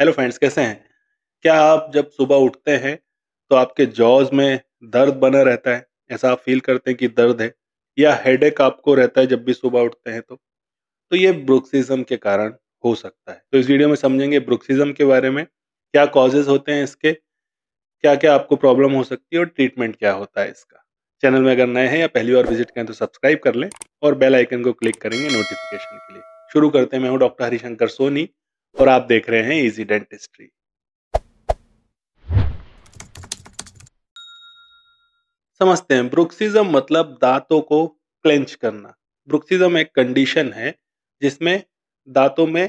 Hello friends कैसे हैं क्या आप जब सुबह उठते हैं तो आपके जॉज में दर्द बना रहता है ऐसा आप फील करते हैं कि दर्द है या हेडेक आपको रहता है जब भी सुबह उठते हैं तो तो ये ब्रुक्सिज्म के कारण हो सकता है तो इस वीडियो में समझेंगे ब्रुक्सिज्म के बारे में क्या कॉजेज होते हैं इसके क्या क्या आपको प्रॉब्लम हो सकती है और ट्रीटमेंट क्या होता है इसका चैनल में अगर नए हैं या पहली बार विजिट करें तो सब्सक्राइब कर लें और बेल आइकन को क्लिक करेंगे नोटिफिकेशन के लिए शुरू करते हैं मैं हूँ डॉक्टर हरिशंकर सोनी और आप देख रहे हैं इजी डेंटिस्ट्री समझते हैं ब्रुक्सिज्म मतलब दांतों को क्लेंच करना ब्रुक्सिज्म एक कंडीशन है जिसमें दांतों में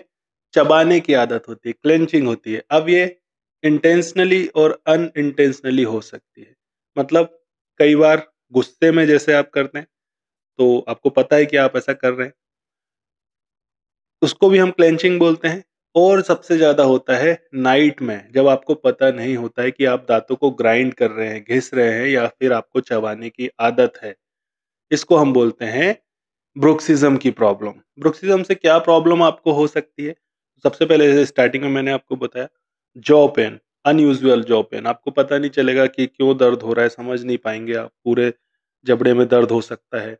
चबाने की आदत होती है क्लेंचिंग होती है अब ये इंटेंशनली और अन इंटेंशनली हो सकती है मतलब कई बार गुस्से में जैसे आप करते हैं तो आपको पता है कि आप ऐसा कर रहे हैं उसको भी हम क्लेंचिंग बोलते हैं और सबसे ज़्यादा होता है नाइट में, जब आपको पता नहीं होता है कि आप दांतों को ग्राइंड कर रहे हैं, घिस रहे हैं या फिर आपको चबाने की आदत है। इसको हम बोलते हैं ब्रोक्सिज्म की प्रॉब्लम। ब्रोक्सिज्म से क्या प्रॉब्लम आपको हो सकती है? सबसे पहले जैसे स्टार्टिंग में मैंने आपको बताया jaw pain, unusual jaw pain आपको पता नहीं चलेगा कि क्यों दर्द हो रहा है, समझ नहीं पाएंगे आप, पूरे जबड़े में दर्द हो सकता है,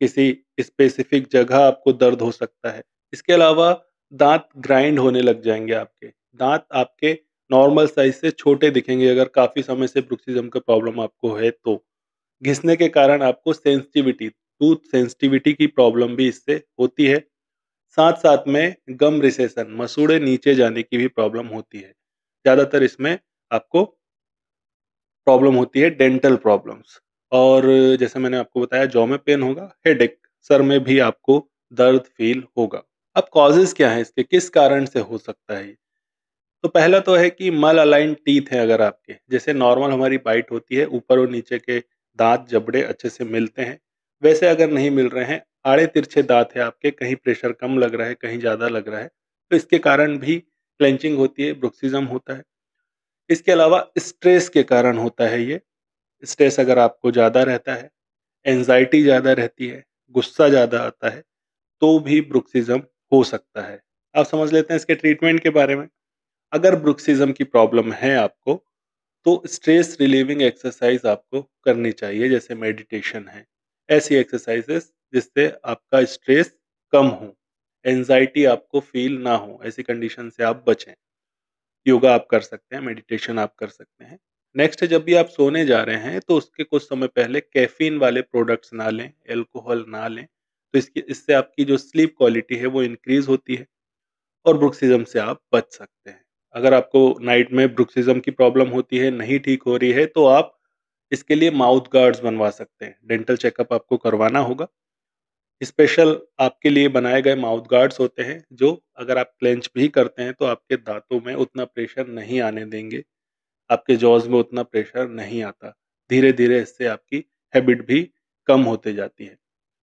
किसी स्पेसिफ़िक जगह आपको दर्द हो सकता है। इसके अलावा दांत ग्राइंड होने लग जाएंगे आपके। दाँत आपके नॉर्मल साइज़ से छोटे दिखेंगे अगर काफ़ी समय से ब्रुक्सिज़्म का प्रॉब्लम आपको है तो। घिसने के कारण आपको सेंसिटिविटी टूथ सेंसिटिविटी की प्रॉब्लम भी इससे होती है। साथ-साथ में गम रिसेशन मसूड़े नीचे जाने की भी प्रॉब्लम होती है। ज़्यादातर इसमें आपको प्रॉब्लम होती है डेंटल प्रॉब्लम्स और जैसे मैंने आपको बताया जॉ में पेन होगा, हेडेक, सर में भी आपको दर्द फ़ील होगा। अब कॉजेज क्या हैं इसके किस कारण से हो सकता है ये? तो पहला तो है कि मल अलाइन टीथ हैं अगर आपके जैसे नॉर्मल हमारी बाइट होती है ऊपर और नीचे के दांत जबड़े अच्छे से मिलते हैं वैसे अगर नहीं मिल रहे हैं आड़े तिरछे दांत है आपके कहीं प्रेशर कम लग रहा है कहीं ज़्यादा लग रहा है तो इसके कारण भी क्लेंचिंग होती है ब्रुक्सिज्म होता है इसके अलावा स्ट्रेस के कारण होता है ये स्ट्रेस अगर आपको ज़्यादा रहता है एनजाइटी ज़्यादा रहती है गुस्सा ज़्यादा आता है तो भी ब्रुक्सिज्म हो सकता है आप समझ लेते हैं इसके ट्रीटमेंट के बारे में अगर ब्रुक्सिज्म की प्रॉब्लम है आपको तो स्ट्रेस रिलीविंग एक्सरसाइज आपको करनी चाहिए जैसे मेडिटेशन है ऐसी एक्सरसाइजेस जिससे आपका स्ट्रेस कम हो एनजाइटी आपको फील ना हो ऐसी कंडीशन से आप बचें योगा आप कर सकते हैं मेडिटेशन आप कर सकते हैं नेक्स्ट जब भी आप सोने जा रहे हैं तो उसके कुछ समय पहले कैफीन वाले प्रोडक्ट्स ना लें एल्कोहल ना लें तो इसकी इससे आपकी जो स्लीप क्वालिटी है वो इंक्रीज होती है और ब्रुक्सिज्म से आप बच सकते हैं अगर आपको नाइट में ब्रुक्सिज्म की प्रॉब्लम होती है नहीं ठीक हो रही है तो आप इसके लिए माउथ गार्ड्स बनवा सकते हैं डेंटल चेकअप आपको करवाना होगा स्पेशल आपके लिए बनाए गए माउथ गार्ड्स होते हैं जो अगर आप क्लेंच भी करते हैं तो आपके दांतों में उतना प्रेशर नहीं आने देंगे आपके जॉज में उतना प्रेशर नहीं आता धीरे धीरे इससे आपकी हैबिट भी कम होते जाती है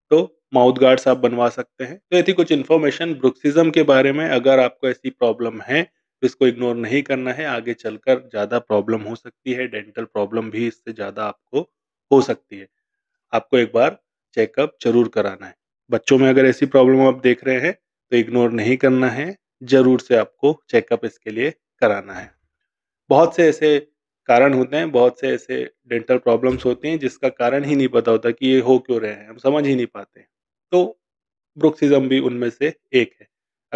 तो माउथ गार्ड्स आप बनवा सकते हैं तो ये थी कुछ इन्फॉर्मेशन ब्रुक्सिज्म के बारे में अगर आपको ऐसी प्रॉब्लम है तो इसको इग्नोर नहीं करना है आगे चलकर ज़्यादा प्रॉब्लम हो सकती है डेंटल प्रॉब्लम भी इससे ज़्यादा आपको हो सकती है आपको एक बार चेकअप जरूर कराना है बच्चों में अगर ऐसी प्रॉब्लम आप देख रहे हैं तो इग्नोर नहीं करना है ज़रूर से आपको चेकअप इसके लिए कराना है बहुत से ऐसे कारण होते हैं बहुत से ऐसे डेंटल प्रॉब्लम्स होते हैं जिसका कारण ही नहीं पता होता कि ये हो क्यों रहे हैं हम समझ ही नहीं पाते तो ब्रुक्सिज्म भी उनमें से एक है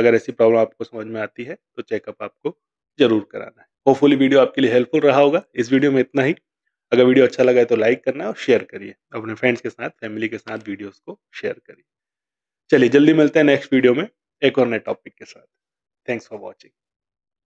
अगर ऐसी प्रॉब्लम आपको समझ में आती है तो चेकअप आपको जरूर कराना है होपफुली वीडियो आपके लिए हेल्पफुल रहा होगा इस वीडियो में इतना ही अगर वीडियो अच्छा लगा है तो लाइक करना और शेयर करिए अपने फ्रेंड्स के साथ फैमिली के साथ वीडियोस को शेयर करिए चलिए जल्दी मिलते हैं नेक्स्ट वीडियो में एक और नए टॉपिक के साथ थैंक्स फॉर वॉचिंग